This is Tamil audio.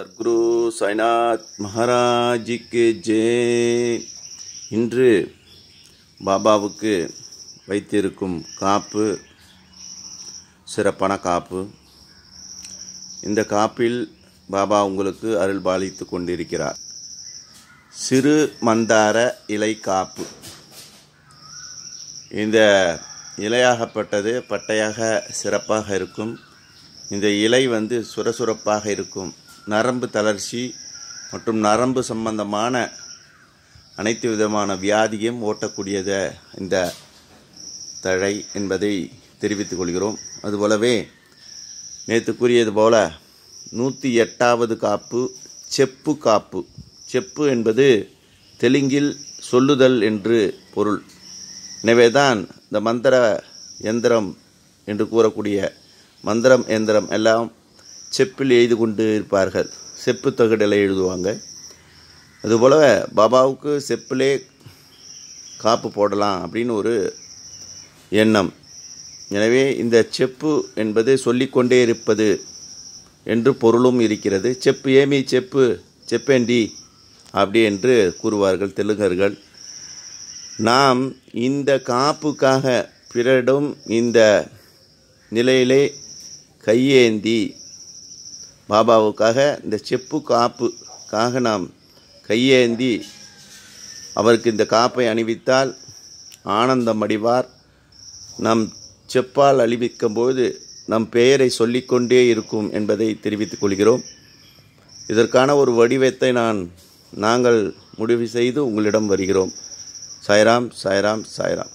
சத்குரு சாய்நாத் மகாராஜிக்கு ஜே இன்று பாபாவுக்கு வைத்திருக்கும் காப்பு சிறப்பான காப்பு இந்த காப்பில் பாபா உங்களுக்கு பாலித்து கொண்டிருக்கிறார் சிறு மந்தார இலை காப்பு இந்த இலையாகப்பட்டது பட்டையாக சிறப்பாக இருக்கும் இந்த இலை வந்து சுரசுரப்பாக இருக்கும் நரம்பு தளர்ச்சி மற்றும் நரம்பு சம்பந்தமான அனைத்து விதமான வியாதியும் ஓட்டக்கூடியத இந்த தழை என்பதை தெரிவித்துக் கொள்கிறோம் அதுபோலவே நேற்று கூறியது போல நூற்றி எட்டாவது காப்பு செப்பு காப்பு செப்பு என்பது தெலுங்கில் சொல்லுதல் என்று பொருள் எனவேதான் இந்த மந்திர எந்திரம் என்று கூறக்கூடிய மந்திரம் எந்திரம் எல்லாம் செப்பில் எழுதி கொண்டு இருப்பார்கள் செப்பு தகடலை எழுதுவாங்க அதுபோல் பாபாவுக்கு செப்பிலே காப்பு போடலாம் அப்படின்னு ஒரு எண்ணம் எனவே இந்த செப்பு என்பது சொல்லிக்கொண்டே இருப்பது என்று பொருளும் இருக்கிறது செப்பு ஏமி செப்பு செப்பேண்டி அப்படி என்று கூறுவார்கள் தெலுங்கர்கள் நாம் இந்த காப்புக்காக பிறடும் இந்த நிலையிலே கையேந்தி பாபாவுக்காக இந்த செப்பு காப்புக்காக நாம் கையேந்தி அவருக்கு இந்த காப்பை அணிவித்தால் ஆனந்தம் அடிவார் நம் செப்பால் அழிவிக்கும் போது நம் பெயரை சொல்லிக்கொண்டே இருக்கும் என்பதை தெரிவித்துக் கொள்கிறோம் இதற்கான ஒரு வடிவத்தை நான் நாங்கள் முடிவு செய்து உங்களிடம் வருகிறோம் சாய்ராம் சாய்ராம் சாய்ராம்